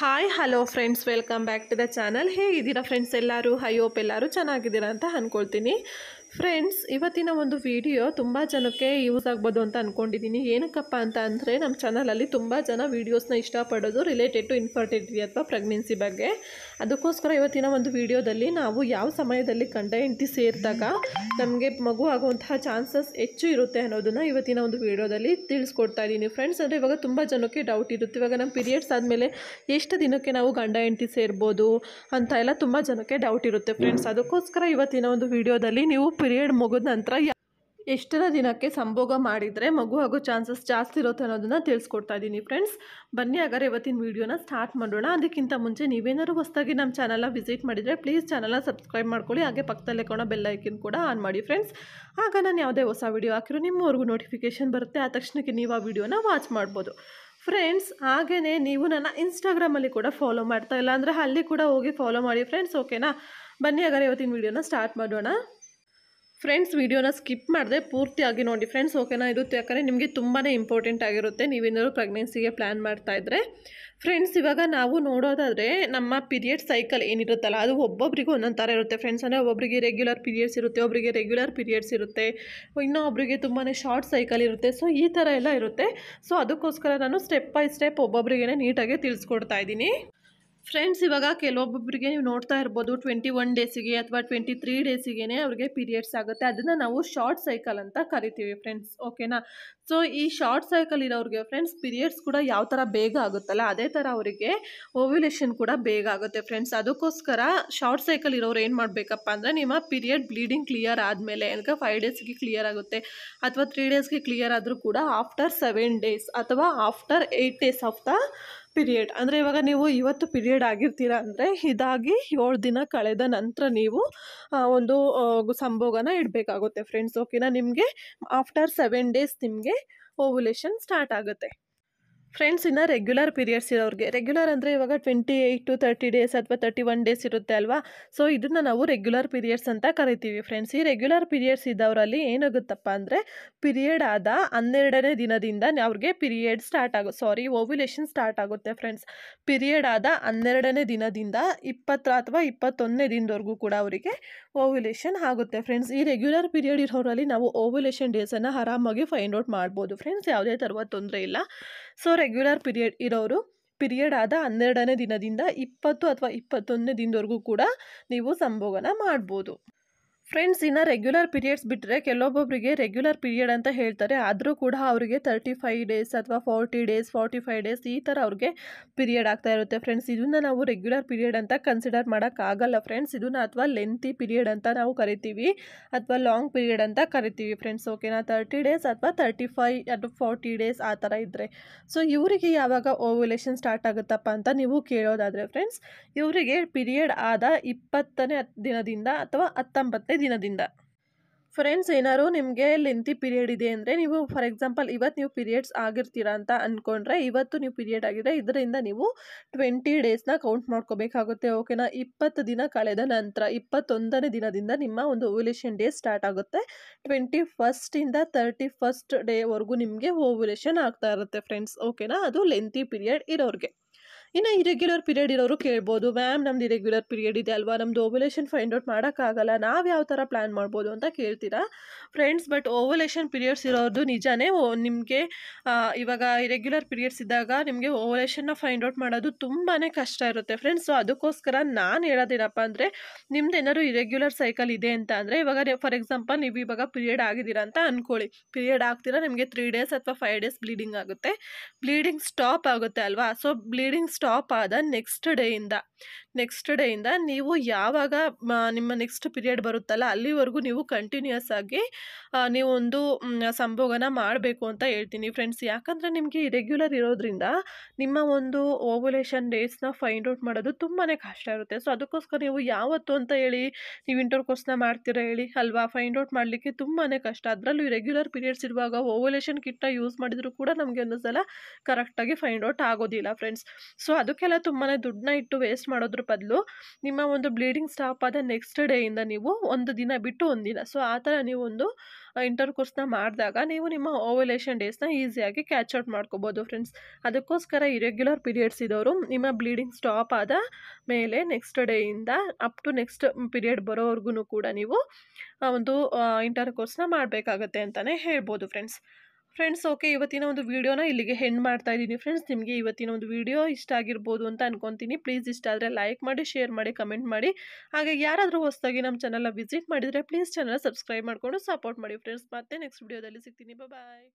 hi hello friends welcome back to the channel ಹೇಗಿದ್ದೀರಾ friends ಎಲ್ಲರೂ hi ಓಪ್ ಎಲ್ಲರೂ ಚೆನ್ನಾಗಿದ್ದೀರಾ ಅಂತ ಅಂದ್ಕೊಳ್ತೀನಿ ಫ್ರೆಂಡ್ಸ್ ಇವತ್ತಿನ ಒಂದು ವಿಡಿಯೋ ತುಂಬ ಜನಕ್ಕೆ ಯೂಸ್ ಆಗ್ಬೋದು ಅಂತ ಅಂದ್ಕೊಂಡಿದ್ದೀನಿ ಏನಕ್ಕಪ್ಪ ಅಂತ ಅಂದರೆ ನಮ್ಮ ಚಾನಲಲ್ಲಿ ತುಂಬ ಜನ ವೀಡಿಯೋಸ್ನ ಇಷ್ಟಪಡೋದು ರಿಲೇಟೆಡ್ ಟು ಇನ್ಫರ್ಟಿಲಿಟಿ ಅಥವಾ ಪ್ರೆಗ್ನೆನ್ಸಿ ಬಗ್ಗೆ ಅದಕ್ಕೋಸ್ಕರ ಇವತ್ತಿನ ಒಂದು ವಿಡಿಯೋದಲ್ಲಿ ನಾವು ಯಾವ ಸಮಯದಲ್ಲಿ ಗಂಡ ಹೆಂಡತಿ ಸೇರಿದಾಗ ನಮಗೆ ಮಗು ಆಗುವಂತಹ ಚಾನ್ಸಸ್ ಹೆಚ್ಚು ಇರುತ್ತೆ ಅನ್ನೋದನ್ನು ಇವತ್ತಿನ ಒಂದು ವಿಡಿಯೋದಲ್ಲಿ ತಿಳಿಸ್ಕೊಡ್ತಾ ಇದ್ದೀನಿ ಫ್ರೆಂಡ್ಸ್ ಅಂದರೆ ಇವಾಗ ತುಂಬ ಜನಕ್ಕೆ ಡೌಟ್ ಇರುತ್ತೆ ಇವಾಗ ನಮ್ಮ ಪೀರಿಯಡ್ಸ್ ಆದಮೇಲೆ ಎಷ್ಟು ದಿನಕ್ಕೆ ನಾವು ಗಂಡ ಹೆಂಡತಿ ಸೇರ್ಬೋದು ಅಂತ ಎಲ್ಲ ತುಂಬ ಜನಕ್ಕೆ ಡೌಟ್ ಇರುತ್ತೆ ಫ್ರೆಂಡ್ಸ್ ಅದಕ್ಕೋಸ್ಕರ ಇವತ್ತಿನ ಒಂದು ವಿಡಿಯೋದಲ್ಲಿ ನೀವು ಪೀರಿಯಡ್ ಮುಗಿದ ನಂತರ ಎಷ್ಟರ ದಿನಕ್ಕೆ ಸಂಭೋಗ ಮಾಡಿದರೆ ಮಗು ಆಗೋ ಚಾನ್ಸಸ್ ಜಾಸ್ತಿ ಇರುತ್ತೆ ಅನ್ನೋದನ್ನು ತಿಳಿಸ್ಕೊಡ್ತಾ ಇದ್ದೀನಿ ಫ್ರೆಂಡ್ಸ್ ಬನ್ನಿ ಹಾಗಾದ್ರೆ ಇವತ್ತಿನ ವೀಡಿಯೋನ ಸ್ಟಾರ್ಟ್ ಮಾಡೋಣ ಅದಕ್ಕಿಂತ ಮುಂಚೆ ನೀವೇನಾದ್ರು ಹೊಸದಾಗಿ ನಮ್ಮ ಚಾನಲ್ನ ವಿಸಿಟ್ ಮಾಡಿದರೆ ಪ್ಲೀಸ್ ಚಾನಲ್ನ ಸಬ್ಸ್ಕ್ರೈಬ್ ಮಾಡ್ಕೊಳ್ಳಿ ಹಾಗೆ ಪಕ್ಕದಲ್ಲೇ ಕೊಡೋ ಬೆಲ್ಲೈಕನ್ ಕೂಡ ಆನ್ ಮಾಡಿ ಫ್ರೆಂಡ್ಸ್ ಆಗ ನಾನು ಯಾವುದೇ ಹೊಸ ವೀಡಿಯೋ ಹಾಕಿರೋ ನಿಮ್ಮವರೆಗೂ ನೋಟಿಫಿಕೇಷನ್ ಬರುತ್ತೆ ಆ ತಕ್ಷಣಕ್ಕೆ ನೀವು ಆ ವೀಡಿಯೋನ ವಾಚ್ ಮಾಡ್ಬೋದು ಫ್ರೆಂಡ್ಸ್ ಹಾಗೆಯೇ ನೀವು ನನ್ನ ಇನ್ಸ್ಟಾಗ್ರಾಮಲ್ಲಿ ಕೂಡ ಫಾಲೋ ಮಾಡ್ತಾ ಇಲ್ಲ ಅಂದರೆ ಅಲ್ಲಿ ಕೂಡ ಹೋಗಿ ಫಾಲೋ ಮಾಡಿ ಫ್ರೆಂಡ್ಸ್ ಓಕೆನಾ ಬನ್ನಿ ಹಾಗಾದ್ರೆ ಇವತ್ತಿನ ವೀಡಿಯೋನ ಸ್ಟಾರ್ಟ್ ಮಾಡೋಣ ಫ್ರೆಂಡ್ಸ್ ವೀಡಿಯೋನ ಸ್ಕಿಪ್ ಮಾಡಿದೆ ಪೂರ್ತಿಯಾಗಿ ನೋಡಿ ಫ್ರೆಂಡ್ಸ್ ಓಕೆನಾ ಇದು ಯಾಕಂದರೆ ನಿಮಗೆ ತುಂಬಾ ಇಂಪಾರ್ಟೆಂಟ್ ಆಗಿರುತ್ತೆ ನೀವೇನಾದರೂ ಪ್ರೆಗ್ನೆನ್ಸಿಗೆ ಪ್ಲ್ಯಾನ್ ಮಾಡ್ತಾಯಿದ್ರೆ ಫ್ರೆಂಡ್ಸ್ ಇವಾಗ ನಾವು ನೋಡೋದಾದರೆ ನಮ್ಮ ಪೀರಿಯಡ್ ಸೈಕಲ್ ಏನಿರುತ್ತಲ್ಲ ಅದು ಒಬ್ಬೊಬ್ರಿಗೂ ಒಂದೊಂದು ಥರ ಇರುತ್ತೆ ಫ್ರೆಂಡ್ಸ್ ಅಂದರೆ ಒಬ್ಬೊಬ್ಬರಿಗೆ ರೆಗ್ಯುಲರ್ ಪೀರಿಯಡ್ಸ್ ಇರುತ್ತೆ ಒಬ್ಬರಿಗೆ ರೆಗ್ಯುಲರ್ ಪೀರಿಯಡ್ಸ್ ಇರುತ್ತೆ ಇನ್ನೂ ಒಬ್ಬರಿಗೆ ತುಂಬಾ ಶಾರ್ಟ್ ಸೈಕಲ್ ಇರುತ್ತೆ ಸೊ ಈ ಥರ ಎಲ್ಲ ಇರುತ್ತೆ ಸೊ ಅದಕ್ಕೋಸ್ಕರ ನಾನು ಸ್ಟೆಪ್ ಬೈ ಸ್ಟೆಪ್ ಒಬ್ಬೊಬ್ಬರಿಗೇ ನೀಟಾಗಿ ತಿಳಿಸ್ಕೊಡ್ತಾ ಇದ್ದೀನಿ ಫ್ರೆಂಡ್ಸ್ ಇವಾಗ ಕೆಲವೊಬ್ಬೊಬ್ಬರಿಗೆ ನೀವು ನೋಡ್ತಾ ಇರ್ಬೋದು ಟ್ವೆಂಟಿ ಒನ್ ಡೇಸಿಗೆ ಅಥವಾ ಟ್ವೆಂಟಿ ತ್ರೀ ಡೇಸಿಗೆ ಅವ್ರಿಗೆ ಪೀರಿಯಡ್ಸ್ ಆಗುತ್ತೆ ಅದನ್ನು ನಾವು ಶಾರ್ಟ್ ಸೈಕಲ್ ಅಂತ ಕರಿತೀವಿ ಫ್ರೆಂಡ್ಸ್ ಓಕೆನಾ ಸೊ ಈ ಶಾರ್ಟ್ ಸೈಕಲ್ ಇರೋರಿಗೆ ಫ್ರೆಂಡ್ಸ್ ಪೀರಿಯಡ್ಸ್ ಕೂಡ ಯಾವ ಥರ ಬೇಗ ಆಗುತ್ತಲ್ಲ ಅದೇ ಥರ ಅವರಿಗೆ ಓವ್ಯುಲೇಷನ್ ಕೂಡ ಬೇಗ ಆಗುತ್ತೆ ಫ್ರೆಂಡ್ಸ್ ಅದಕ್ಕೋಸ್ಕರ ಶಾರ್ಟ್ ಸೈಕಲ್ ಇರೋರು ಏನು ಮಾಡಬೇಕಪ್ಪ ಅಂದರೆ ನಿಮ್ಮ ಪೀರಿಯಡ್ ಬ್ಲೀಡಿಂಗ್ ಕ್ಲಿಯರ್ ಆದಮೇಲೆ ಏನಕ್ಕೆ ಫೈವ್ ಡೇಸ್ಗೆ ಕ್ಲಿಯರ್ ಆಗುತ್ತೆ ಅಥವಾ ತ್ರೀ ಡೇಸ್ಗೆ ಕ್ಲಿಯರ್ ಆದರೂ ಕೂಡ ಆಫ್ಟರ್ ಸೆವೆನ್ ಡೇಸ್ ಅಥವಾ after eight days of the period ಅಂದರೆ ಇವಾಗ ನೀವು ಇವತ್ತು ಪೀರಿಯಡ್ ಆಗಿರ್ತೀರ ಅಂದರೆ ಇದಾಗಿ ಏಳು ದಿನ ಕಳೆದ ನಂತರ ನೀವು ಒಂದು ಸಂಭೋಗನ ಇಡಬೇಕಾಗುತ್ತೆ ಫ್ರೆಂಡ್ಸ್ ಓಕೆನಾ ನಿಮಗೆ ಆಫ್ಟರ್ ಸೆವೆನ್ ಡೇಸ್ ನಿಮಗೆ ಓವುಲೇಷನ್ ಸ್ಟಾರ್ಟ್ ಆಗುತ್ತೆ ಫ್ರೆಂಡ್ಸ್ ಇನ್ನು ರೆಗ್ಯುಲರ್ ಪೀರಿಯಡ್ಸ್ ಇರೋರಿಗೆ ರೆಗ್ಯುಲರ್ ಅಂದರೆ ಇವಾಗ twenty eight to thirty days ಅಥವಾ ತರ್ಟಿ ಒನ್ ಡೇಸ್ ಇರುತ್ತೆ ಅಲ್ವಾ ಸೊ ಇದನ್ನು ನಾವು ರೆಗ್ಯುಲರ್ ಪೀರಿಯಡ್ಸ್ ಅಂತ ಕರಿತೀವಿ ಫ್ರೆಂಡ್ಸ್ ಈ ರೆಗ್ಯುಲರ್ ಪೀರಿಯಡ್ಸ್ ಇದ್ದವರಲ್ಲಿ ಏನಾಗುತ್ತಪ್ಪ ಅಂದರೆ ಪೀರಿಯಡ್ ಆದ ಹನ್ನೆರಡನೇ ದಿನದಿಂದ ಅವ್ರಿಗೆ ಪೀರಿಯಡ್ ಸ್ಟಾರ್ಟ್ ಆಗೋ ಸಾರಿ ಓವ್ಯುಲೇಷನ್ ಸ್ಟಾರ್ಟ್ ಆಗುತ್ತೆ ಫ್ರೆಂಡ್ಸ್ ಪೀರಿಯಡ್ ಆದ ಹನ್ನೆರಡನೇ ದಿನದಿಂದ ಇಪ್ಪತ್ತರ ಅಥವಾ ಇಪ್ಪತ್ತೊಂದನೇ ದಿನದವರೆಗೂ ಕೂಡ ಅವರಿಗೆ ಓವ್ಯುಲೇಷನ್ ಆಗುತ್ತೆ ಫ್ರೆಂಡ್ಸ್ ಈ ರೆಗ್ಯುಲರ್ ಪೀರಿಯಡ್ ಇರೋರಲ್ಲಿ ನಾವು ಓವ್ಯುಲೇಷನ್ ಡೇಸನ್ನು ಆರಾಮಾಗಿ ಫೈಂಡ್ ಔಟ್ ಮಾಡ್ಬೋದು ಫ್ರೆಂಡ್ಸ್ ಯಾವುದೇ ಥರ ತೊಂದರೆ ಇಲ್ಲ ಸೊ ರೆಗ್ಯುಲರ್ ಪೀರಿಯಡ್ ಇರೋರು ಪಿರಿಯಡ್ ಆದ ಹನ್ನೆರಡನೇ ದಿನದಿಂದ ಇಪ್ಪತ್ತು ಅಥವಾ ಇಪ್ಪತ್ತೊಂದನೇ ದಿನದವರೆಗೂ ಕೂಡ ನೀವು ಸಂಭೋಗನ ಮಾಡ್ಬೋದು ಫ್ರೆಂಡ್ಸ್ ಇನ್ನು ರೆಗ್ಯುಲರ್ ಪೀರಿಯಡ್ಸ್ ಬಿಟ್ಟರೆ ಕೆಲವೊಬ್ಬೊಬ್ಬರಿಗೆ ರೆಗ್ಯುಲರ್ ಪೀರಿಯಡ್ ಅಂತ ಹೇಳ್ತಾರೆ ಆದರೂ ಕೂಡ ಅವರಿಗೆ ತರ್ಟಿ ಫೈವ್ ಡೇಸ್ ಅಥವಾ forty days forty five days ಈ ಥರ ಅವ್ರಿಗೆ ಪೀರಿಯಡ್ ಆಗ್ತಾ ಇರುತ್ತೆ ಫ್ರೆಂಡ್ಸ್ ಇದನ್ನ ನಾವು ರೆಗ್ಯುಲರ್ ಪೀರಿಯಡ್ ಅಂತ ಕನ್ಸಿಡರ್ ಮಾಡೋಕ್ಕಾಗಲ್ಲ ಫ್ರೆಂಡ್ಸ್ ಇದನ್ನ ಅಥವಾ ಲೆಂತಿ ಪೀರಿಯಡ್ ಅಂತ ನಾವು ಕರಿತೀವಿ ಅಥವಾ ಲಾಂಗ್ ಪೀರಿಯಡ್ ಅಂತ ಕರಿತೀವಿ ಫ್ರೆಂಡ್ಸ್ ಓಕೆನಾ ತರ್ಟಿ ಡೇಸ್ ಅಥವಾ ತರ್ಟಿ ಫೈವ್ ಅಥವಾ ಫಾರ್ಟಿ ಡೇಸ್ ಆ ಥರ ಇದ್ದರೆ ಸೊ ಇವರಿಗೆ ಯಾವಾಗ ಓವ್ಯುಲೇಷನ್ ಸ್ಟಾರ್ಟ್ ಆಗುತ್ತಪ್ಪ ಅಂತ ನೀವು ಕೇಳೋದಾದರೆ ಫ್ರೆಂಡ್ಸ್ ಇವರಿಗೆ ಪೀರಿಯಡ್ ಆದ ಇಪ್ಪತ್ತನೇ ದಿನದಿಂದ ಅಥವಾ ಹತ್ತೊಂಬತ್ತನೇ ದಿನದಿಂದ ಫ್ರೆಂಡ್ಸ್ ಏನಾದ್ರು ನಿಮಗೆ ಲೆಂತಿ ಪೀರಿಯಡ್ ಇದೆ ಅಂದರೆ ನೀವು ಫಾರ್ ಎಕ್ಸಾಂಪಲ್ ಇವತ್ತು ನೀವು ಪೀರಿಯಡ್ಸ್ ಆಗಿರ್ತೀರಾ ಅಂತ ಅಂದ್ಕೊಂಡ್ರೆ ಇವತ್ತು ನೀವು ಪೀರಿಯಡ್ ಆಗಿದೆ ಇದರಿಂದ ನೀವು ಟ್ವೆಂಟಿ ಡೇಸ್ನ ಕೌಂಟ್ ಮಾಡ್ಕೋಬೇಕಾಗುತ್ತೆ ಓಕೆನಾ ಇಪ್ಪತ್ತು ದಿನ ಕಳೆದ ನಂತರ ಇಪ್ಪತ್ತೊಂದನೇ ದಿನದಿಂದ ನಿಮ್ಮ ಒಂದು ಓವ್ಯುಲೇಷನ್ ಡೇ ಸ್ಟಾರ್ಟ್ ಆಗುತ್ತೆ ಟ್ವೆಂಟಿ ಫಸ್ಟಿಂದ ತರ್ಟಿ ಫಸ್ಟ್ ಡೇವರೆಗೂ ನಿಮಗೆ ಓವ್ಯುಲೇಷನ್ ಆಗ್ತಾ ಇರುತ್ತೆ ಫ್ರೆಂಡ್ಸ್ ಓಕೆನಾ ಅದು ಲೆಂತಿ ಪೀರಿಯಡ್ ಇರೋರಿಗೆ ಇನ್ನು ಇರೆಗ್ಯುಲರ್ ಪೀರಿಯಡ್ ಇರೋರು ಕೇಳ್ಬೋದು ಮ್ಯಾಮ್ ನಮ್ದು ಇರೆಗ್ಯುಲರ್ ಪೀರಿಯಡ್ ಇದೆ ಅಲ್ವಾ ನಮ್ಮದು ಓವಲೇಷನ್ ಫೈಂಡ್ ಔಟ್ ಮಾಡೋಕ್ಕಾಗಲ್ಲ ನಾವು ಯಾವ ಥರ ಪ್ಲ್ಯಾನ್ ಮಾಡ್ಬೋದು ಅಂತ ಕೇಳ್ತೀರಾ ಫ್ರೆಂಡ್ಸ್ ಬಟ್ ಓವಲೇಷನ್ ಪೀರಿಯಡ್ಸ್ ಇರೋದು ನಿಜಾನೇ ನಿಮಗೆ ಇವಾಗ ಇರೆಗ್ಯುಲರ್ ಪೀರಿಯಡ್ಸ್ ಇದ್ದಾಗ ನಿಮಗೆ ಓವಲೇಷನ್ನ ಫೈಂಡ್ ಔಟ್ ಮಾಡೋದು ತುಂಬಾ ಕಷ್ಟ ಇರುತ್ತೆ ಫ್ರೆಂಡ್ಸ್ ಸೊ ಅದಕ್ಕೋಸ್ಕರ ನಾನು ಹೇಳೋದೇನಪ್ಪ ಅಂದರೆ ನಿಮ್ದು ಏನಾದರೂ ಇರೆಗ್ಯುಲರ್ ಸೈಕಲ್ ಇದೆ ಅಂತ ಅಂದರೆ ಇವಾಗ ಫಾರ್ ಎಕ್ಸಾಂಪಲ್ ನೀವು ಇವಾಗ ಪೀರಿಯಡ್ ಆಗಿದ್ದೀರಾ ಅಂತ ಅಂದ್ಕೊಳ್ಳಿ ಪೀರಿಯಡ್ ಆಗ್ತೀರಾ ನಿಮಗೆ ತ್ರೀ ಡೇಸ್ ಅಥವಾ ಫೈವ್ ಡೇಸ್ ಬ್ಲೀಡಿಂಗ್ ಆಗುತ್ತೆ ಬ್ಲೀಡಿಂಗ್ ಸ್ಟಾಪ್ ಆಗುತ್ತೆ ಅಲ್ವಾ ಸೊ ಬ್ಲೀಡಿಂಗ್ ಸ್ಟಾಪ್ ಆದ ನೆಕ್ಸ್ಟ್ ಡೇಯಿಂದ ನೆಕ್ಸ್ಟ್ ಡೇಯಿಂದ ನೀವು ಯಾವಾಗ ನಿಮ್ಮ ನೆಕ್ಸ್ಟ್ ಪೀರಿಯಡ್ ಬರುತ್ತಲ್ಲ ಅಲ್ಲಿವರೆಗೂ ನೀವು ಕಂಟಿನ್ಯೂಸ್ ಆಗಿ ನೀವೊಂದು ಸಂಭೋಗನ ಮಾಡಬೇಕು ಅಂತ ಹೇಳ್ತೀನಿ ಫ್ರೆಂಡ್ಸ್ ಯಾಕಂದರೆ ನಿಮಗೆ ಇರೆಗ್ಯುಲರ್ ಇರೋದ್ರಿಂದ ನಿಮ್ಮ ಒಂದು ಓವೊಲೇಷನ್ ಡೇಟ್ಸ್ನ ಫೈಂಡ್ ಔಟ್ ಮಾಡೋದು ತುಂಬಾ ಕಷ್ಟ ಇರುತ್ತೆ ಸೊ ಅದಕ್ಕೋಸ್ಕರ ನೀವು ಯಾವತ್ತು ಅಂತ ಹೇಳಿ ನೀವು ಇಂಟರ್ ಕೋರ್ಸ್ನ ಮಾಡ್ತೀರಾ ಹೇಳಿ ಅಲ್ವಾ ಫೈಂಡ್ ಔಟ್ ಮಾಡಲಿಕ್ಕೆ ತುಂಬಾ ಕಷ್ಟ ಅದರಲ್ಲೂ ರೆಗ್ಯುಲರ್ ಪೀರಿಯಡ್ಸ್ ಇರುವಾಗ ಓವೊಲೇಷನ್ ಕಿಟ್ನ ಯೂಸ್ ಮಾಡಿದರೂ ಕೂಡ ನಮಗೆ ಒಂದು ಸಲ ಕರೆಕ್ಟಾಗಿ ಫೈಂಡ್ ಔಟ್ ಆಗೋದಿಲ್ಲ ಫ್ರೆಂಡ್ಸ್ ಸೊ ಅದಕ್ಕೆಲ್ಲ ತುಂಬಾ ದುಡ್ಡನ್ನ ಇಟ್ಟು ವೇಸ್ಟ್ ಮಾಡೋದ್ರ ಬದಲು ನಿಮ್ಮ ಒಂದು ಬ್ಲೀಡಿಂಗ್ ಸ್ಟಾಪ್ ಆದ ನೆಕ್ಸ್ಟ್ ಡೇಯಿಂದ ನೀವು ಒಂದು ದಿನ ಬಿಟ್ಟು ಒಂದು ದಿನ ಸೊ ಆ ಥರ ನೀವು ಒಂದು ಇಂಟರ್ ಕೋರ್ಸ್ನ ಮಾಡಿದಾಗ ನೀವು ನಿಮ್ಮ ಓವಲೇಷನ್ ಡೇಸ್ನ ಈಸಿಯಾಗಿ ಕ್ಯಾಚ್ ಔಟ್ ಮಾಡ್ಕೋಬೋದು ಫ್ರೆಂಡ್ಸ್ ಅದಕ್ಕೋಸ್ಕರ ಇರೆಗ್ಯುಲರ್ ಪೀರಿಯಡ್ಸ್ ಇದ್ದವರು ನಿಮ್ಮ ಬ್ಲೀಡಿಂಗ್ ಸ್ಟಾಪ್ ಆದ ಮೇಲೆ ನೆಕ್ಸ್ಟ್ ಡೇಯಿಂದ ಅಪ್ ಟು ನೆಕ್ಸ್ಟ್ ಪೀರಿಯಡ್ ಬರೋವರೆಗೂ ಕೂಡ ನೀವು ಒಂದು ಇಂಟರ್ ಕೋರ್ಸ್ನ ಮಾಡಬೇಕಾಗತ್ತೆ ಅಂತಲೇ ಹೇಳ್ಬೋದು ಫ್ರೆಂಡ್ಸ್ ಫ್ರೆಂಡ್ಸ್ ಓಕೆ ಇವತ್ತಿನ ಒಂದು ವೀಡಿಯೋನ ಇಲ್ಲಿಗೆ ಹೆಂಡ್ ಮಾಡ್ತಾ ಇದ್ದೀನಿ ಫ್ರೆಂಡ್ಸ್ ನಿಮಗೆ ಇವತ್ತಿನ ಒಂದು ವೀಡಿಯೋ ಇಷ್ಟ ಆಗಿರ್ಬೋದು ಅಂತ ಅನ್ಕೊತೀನಿ ಪ್ಲೀಸ್ ಇಷ್ಟ ಆದರೆ ಲೈಕ್ ಮಾಡಿ ಶೇರ್ ಮಾಡಿ ಕಮೆಂಟ್ ಮಾಡಿ ಹಾಗೆ ಯಾರಾದರೂ ಹೊಸದಾಗಿ ನಮ್ಮ ಚಾನಲ್ನ ವಿಸಿಟ್ ಮಾಡಿದರೆ ಪ್ಲೀಸ್ ಚಾನಲ್ ಸಬ್ಸ್ಕ್ರೈಬ್ ಮಾಡಿಕೊಂಡು ಸಪೋರ್ಟ್ ಮಾಡಿ ಫ್ರೆಂಡ್ಸ್ ಮತ್ತೆ ನೆಕ್ಸ್ಟ್ ವೀಡಿಯೋದಲ್ಲಿ ಸಿಗ್ತೀನಿ ಬಾಯ್